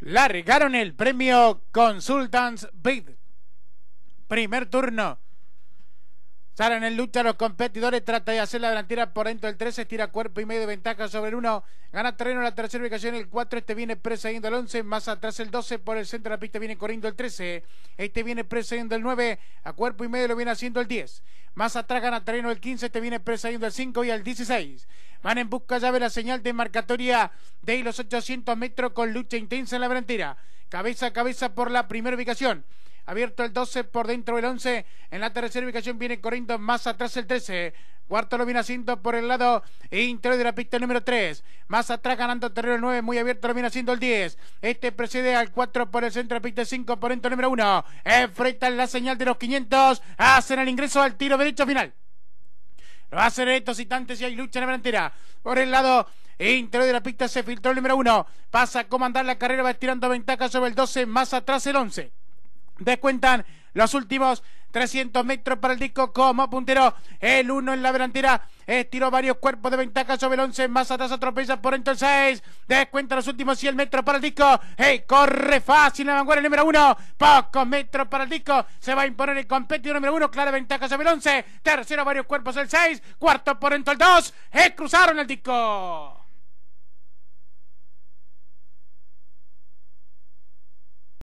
largaron el premio Consultants Bid. Primer turno Salen en lucha los competidores, trata de hacer la delantera por dentro del 13, estira cuerpo y medio de ventaja sobre el 1, gana terreno la tercera ubicación, el 4, este viene precediendo el 11, más atrás el 12, por el centro de la pista viene corriendo el 13, este viene precediendo el 9, a cuerpo y medio lo viene haciendo el 10, más atrás gana terreno el 15, este viene precediendo el 5 y el 16, van en busca ya de la señal de marcatoria de los 800 metros con lucha intensa en la delantera, cabeza a cabeza por la primera ubicación. Abierto el 12 por dentro del 11. En la tercera ubicación viene corriendo más atrás el 13. Cuarto lo viene haciendo por el lado interior de la pista número 3. Más atrás ganando terreno el 9. Muy abierto lo viene haciendo el 10. Este precede al 4 por el centro. de la Pista 5 por dentro número 1. Enfrentan la señal de los 500. Hacen el ingreso al tiro derecho final. Lo hacen estos instantes y hay lucha en la delantera. Por el lado interior de la pista se filtró el número 1. Pasa a comandar la carrera. Va estirando ventaja sobre el 12. Más atrás el 11. Descuentan los últimos 300 metros para el disco como puntero. El 1 en la delantera. Estiró varios cuerpos de ventaja sobre el 11. Más atrás atropella por entonces el 6. Descuentan los últimos 100 metros para el disco. Hey, corre fácil la vanguardia número 1. Pocos metros para el disco. Se va a imponer el competidor número 1. Clara ventaja sobre el 11. Tercero varios cuerpos el 6. Cuarto por entonces el 2. Hey, eh, cruzaron el disco.